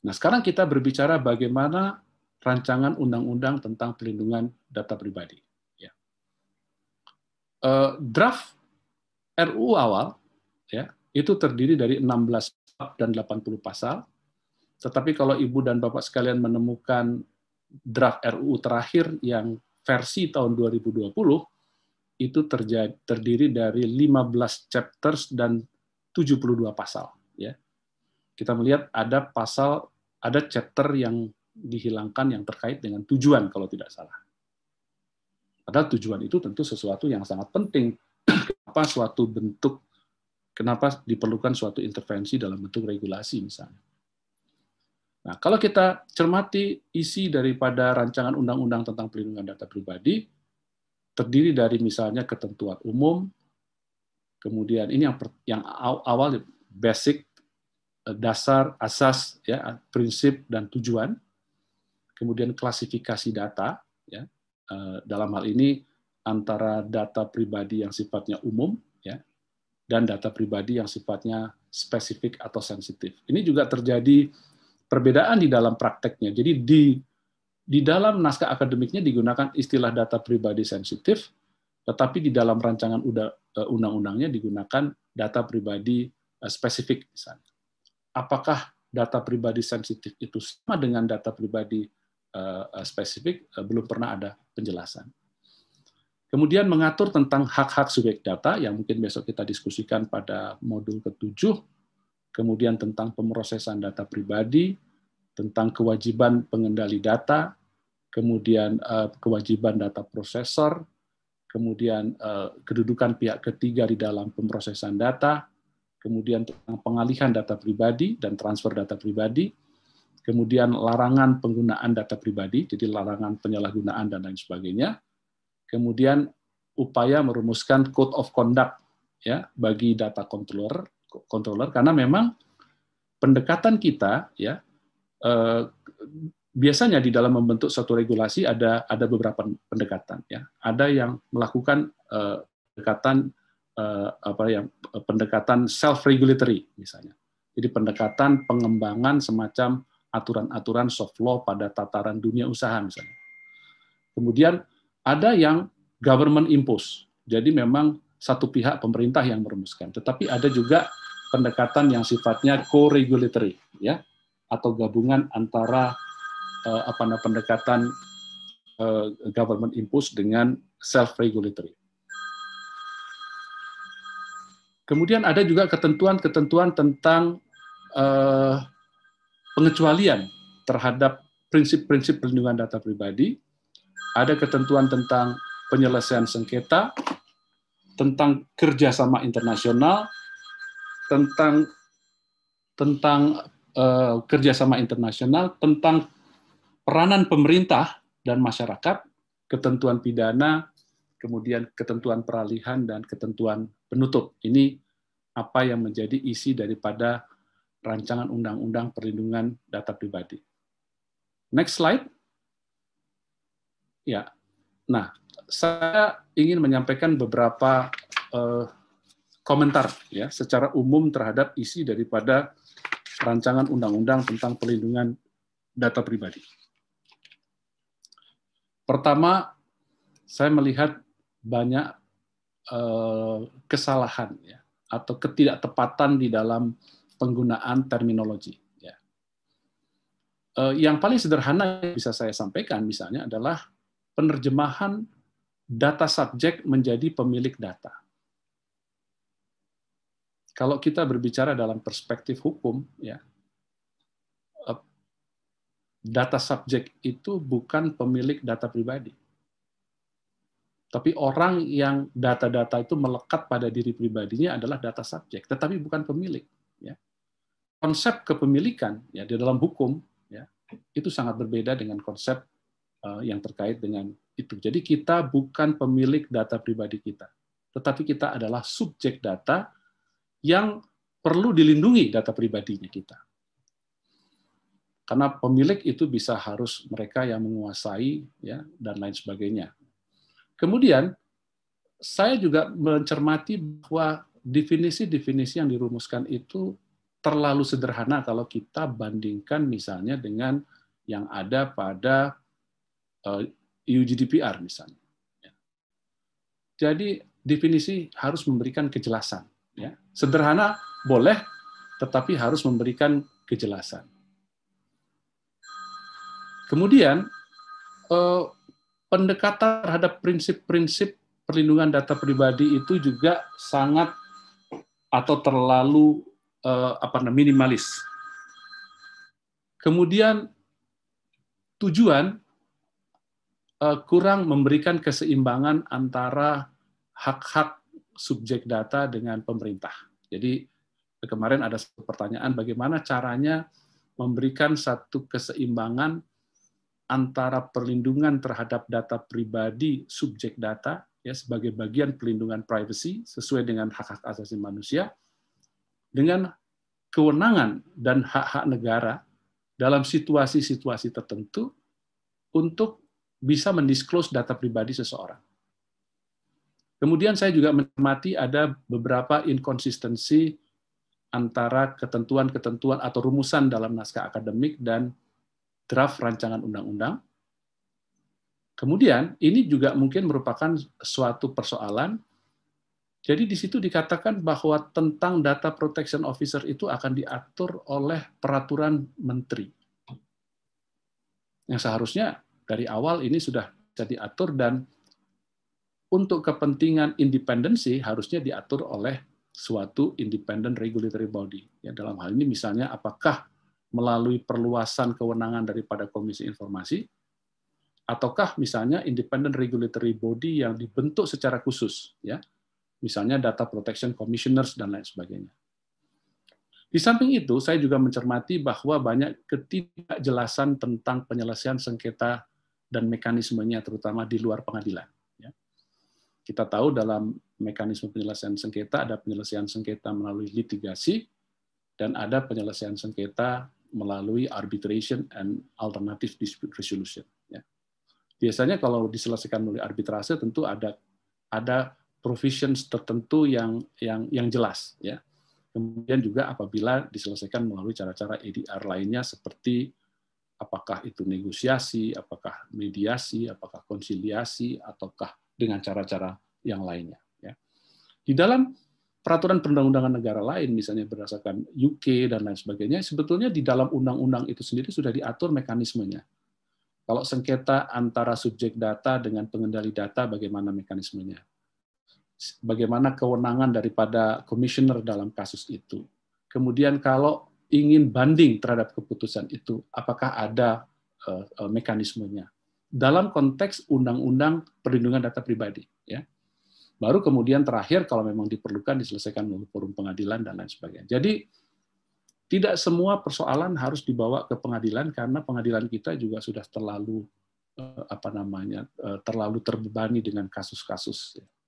Nah, sekarang kita berbicara bagaimana rancangan undang-undang tentang perlindungan data pribadi. Ya. Eh, draft RU awal ya itu terdiri dari 16 bab dan 80 pasal. Tetapi kalau Ibu dan Bapak sekalian menemukan draft RUU terakhir yang versi tahun 2020 itu terjadi, terdiri dari 15 chapters dan 72 pasal kita melihat ada pasal, ada chapter yang dihilangkan yang terkait dengan tujuan kalau tidak salah. Padahal tujuan itu tentu sesuatu yang sangat penting. Kenapa suatu bentuk, kenapa diperlukan suatu intervensi dalam bentuk regulasi misalnya. Nah, kalau kita cermati isi daripada rancangan undang-undang tentang perlindungan data pribadi, terdiri dari misalnya ketentuan umum, kemudian ini yang, yang awal basic dasar, asas, ya, prinsip dan tujuan. Kemudian klasifikasi data, ya, eh, dalam hal ini antara data pribadi yang sifatnya umum, ya, dan data pribadi yang sifatnya spesifik atau sensitif. Ini juga terjadi perbedaan di dalam prakteknya. Jadi di di dalam naskah akademiknya digunakan istilah data pribadi sensitif, tetapi di dalam rancangan eh, undang-undangnya digunakan data pribadi eh, spesifik misalnya apakah data pribadi sensitif itu sama dengan data pribadi eh, eh, spesifik, eh, belum pernah ada penjelasan. Kemudian mengatur tentang hak-hak subjek data yang mungkin besok kita diskusikan pada modul ketujuh, kemudian tentang pemrosesan data pribadi, tentang kewajiban pengendali data, kemudian kewajiban data prosesor, kemudian kedudukan pihak ketiga di dalam pemrosesan data, kemudian tentang pengalihan data pribadi dan transfer data pribadi, kemudian larangan penggunaan data pribadi, jadi larangan penyalahgunaan dan lain sebagainya, kemudian upaya merumuskan code of conduct ya bagi data controller controller karena memang pendekatan kita ya eh, biasanya di dalam membentuk suatu regulasi ada ada beberapa pendekatan ya ada yang melakukan eh, pendekatan uh, apa ya eh, pendekatan self regulatory misalnya. Jadi pendekatan pengembangan semacam aturan-aturan soft law pada tataran dunia usaha misalnya. Kemudian ada yang government impose. Jadi memang satu pihak pemerintah yang merumuskan, tetapi ada juga pendekatan yang sifatnya co-regulatory ya atau gabungan antara uh, apa namanya pendekatan government impose dengan self regulatory. Kemudian ada juga ketentuan-ketentuan tentang eh, pengecualian terhadap prinsip-prinsip perlindungan data pribadi, ada ketentuan tentang penyelesaian sengketa, tentang kerjasama internasional, tentang tentang uh, kerjasama internasional, tentang peranan pemerintah dan masyarakat, ketentuan pidana, kemudian ketentuan peralihan dan ketentuan penutup. Ini apa yang menjadi isi daripada rancangan undang-undang perlindungan data pribadi. Next slide. Ya. Nah, saya ingin menyampaikan beberapa uh, komentar ya secara umum terhadap isi daripada rancangan undang-undang tentang perlindungan data pribadi. Pertama, saya melihat banyak eh, kesalahan ya, atau ketidaktepatan di dalam penggunaan terminologi. Ya. Eh, yang paling sederhana yang bisa saya sampaikan misalnya adalah penerjemahan data subjek menjadi pemilik data. Kalau kita berbicara dalam perspektif hukum, ya, eh, data subjek itu bukan pemilik data pribadi. Tapi orang yang data-data itu melekat pada diri pribadinya adalah data subjek, tetapi bukan pemilik. Ya. Konsep kepemilikan ya di dalam hukum ya, itu sangat berbeda dengan konsep uh, yang terkait dengan itu. Jadi kita bukan pemilik data pribadi kita, tetapi kita adalah subjek data yang perlu dilindungi data pribadinya kita. Karena pemilik itu bisa harus mereka yang menguasai ya dan lain sebagainya Kemudian saya juga mencermati bahwa definisi-definisi yang dirumuskan itu terlalu sederhana kalau kita bandingkan misalnya dengan yang ada pada EU eh, GDPR misalnya. Ya. Jadi definisi harus memberikan kejelasan. Ya. Sederhana boleh, tetapi harus memberikan kejelasan. Kemudian eh, pendekatan terhadap prinsip-prinsip perlindungan data pribadi itu juga sangat atau terlalu eh, apa namanya minimalis. Kemudian tujuan eh, kurang memberikan keseimbangan antara hak-hak subjek data dengan pemerintah. Jadi kemarin ada pertanyaan bagaimana caranya memberikan satu keseimbangan antara perlindungan terhadap data pribadi subjek data ya sebagai bagian perlindungan privacy sesuai dengan hak-hak asasi manusia dengan kewenangan dan hak-hak negara dalam situasi-situasi tertentu untuk bisa mendisclose data pribadi seseorang. Kemudian saya juga menikmati ada beberapa inkonsistensi antara ketentuan-ketentuan atau rumusan dalam naskah akademik dan draft rancangan undang-undang. Kemudian ini juga mungkin merupakan suatu persoalan. Jadi di situ dikatakan bahwa tentang data protection officer itu akan diatur oleh peraturan menteri. Yang seharusnya dari awal ini sudah jadi atur dan untuk kepentingan independensi harusnya diatur oleh suatu independent regulatory body. Ya, dalam hal ini misalnya apakah melalui perluasan kewenangan daripada Komisi Informasi, ataukah misalnya independent regulatory body yang dibentuk secara khusus, ya, misalnya data protection commissioners dan lain sebagainya. Di samping itu, saya juga mencermati bahwa banyak ketidakjelasan tentang penyelesaian sengketa dan mekanismenya, terutama di luar pengadilan. Ya. Kita tahu dalam mekanisme penyelesaian sengketa ada penyelesaian sengketa melalui litigasi dan ada penyelesaian sengketa melalui arbitration and alternative dispute resolution. Ya. Biasanya kalau diselesaikan melalui arbitrase tentu ada ada provisions tertentu yang yang yang jelas ya. Kemudian juga apabila diselesaikan melalui cara-cara ADR lainnya seperti apakah itu negosiasi, apakah mediasi, apakah konsiliasi ataukah dengan cara-cara yang lainnya ya. Di dalam peraturan perundang-undangan negara lain, misalnya berdasarkan UK dan lain sebagainya, sebetulnya di dalam undang-undang itu sendiri sudah diatur mekanismenya. Kalau sengketa antara subjek data dengan pengendali data, bagaimana mekanismenya? Bagaimana kewenangan daripada komisioner dalam kasus itu? Kemudian kalau ingin banding terhadap keputusan itu, apakah ada eh, eh, mekanismenya? Dalam konteks undang-undang perlindungan data pribadi, ya Baru kemudian terakhir kalau memang diperlukan diselesaikan melalui forum pengadilan dan lain sebagainya. Jadi tidak semua persoalan harus dibawa ke pengadilan karena pengadilan kita juga sudah terlalu eh, apa namanya eh, terlalu terbebani dengan kasus-kasus. Ya.